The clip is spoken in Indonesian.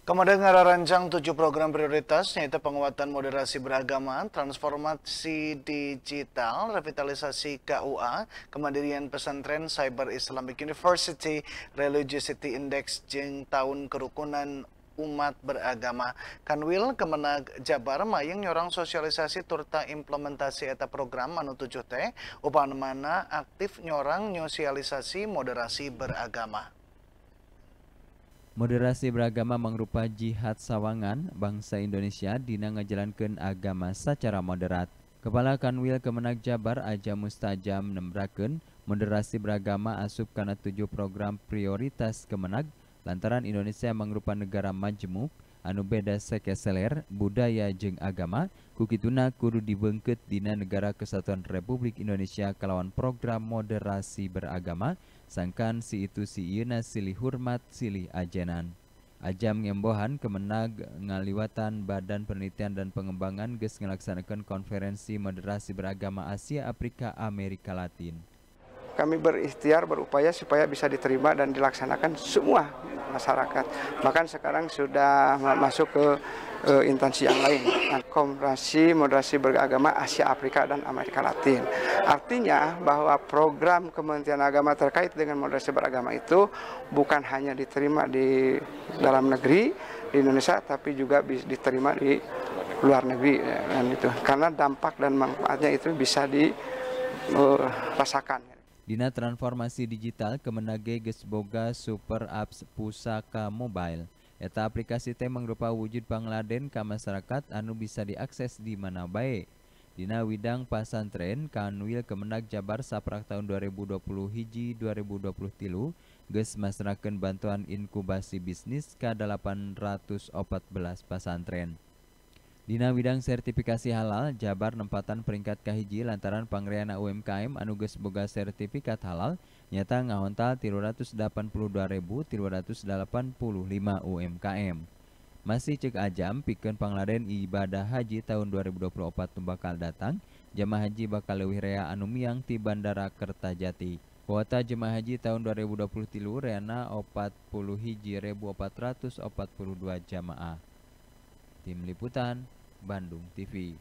Kemudian rancang tujuh program prioritas yaitu penguatan moderasi beragama, transformasi digital, revitalisasi KUA, kemandirian pesantren Cyber Islamic University, Religiosity Index, jeng tahun kerukunan umat beragama. Kanwil Kemenag Jabar mayang nyorang sosialisasi turta implementasi eta program anu 7 teh mana aktif nyorang nyosialisasi moderasi beragama. Moderasi beragama mangrupa jihad sawangan bangsa Indonesia dina ngejalankan agama secara moderat. Kepala Kanwil Kemenag Jabar Aja Mustajam nembraken moderasi beragama asup karena tujuh program prioritas Kemenag lantaran Indonesia mangrupa negara majemuk anu beda sekeseler budaya jeng agama kukituna kudu dibengket dina negara kesatuan Republik Indonesia kalawan program moderasi beragama sangkan si itu si Yuna silih hormat silih ajenan Ajam ngembohan kemenag ngaliwatan Badan Penelitian dan Pengembangan ges ngelaksanakan konferensi moderasi beragama Asia Afrika Amerika Latin. Kami berikhtiar berupaya supaya bisa diterima dan dilaksanakan semua masyarakat. Bahkan sekarang sudah masuk ke uh, instansi yang lain. Nah, Komrasi Moderasi Beragama Asia Afrika dan Amerika Latin. Artinya bahwa program Kementerian Agama terkait dengan moderasi beragama itu bukan hanya diterima di dalam negeri di Indonesia, tapi juga diterima di luar negeri ya, dan itu karena dampak dan manfaatnya itu bisa dirasakan. Eh, Dina Transformasi Digital Kemenage Gesboga Super Apps Pusaka Mobile. Eta aplikasi teh mangrupa wujud pangladen ka masyarakat anu bisa diakses di mana bae. Dina Widang Pasantren Kanwil Kemenag Jabar saprak tahun 2020 hiji 2020 tilu ges bantuan inkubasi bisnis ka 814 pasantren. Dina bidang sertifikasi halal Jabar nempatan peringkat kahiji lantaran pangreana UMKM anuges boga sertifikat halal nyata ngahontal 382.385 UMKM. Masih cek ajam pikeun pangladen ibadah haji tahun 2024 tumbakal datang, jemaah haji bakal leuwih rea anu miang Bandara Kertajati. Kuota jemaah haji tahun 2023 reana 41.442 jamaah. Tim Liputan Bandung TV.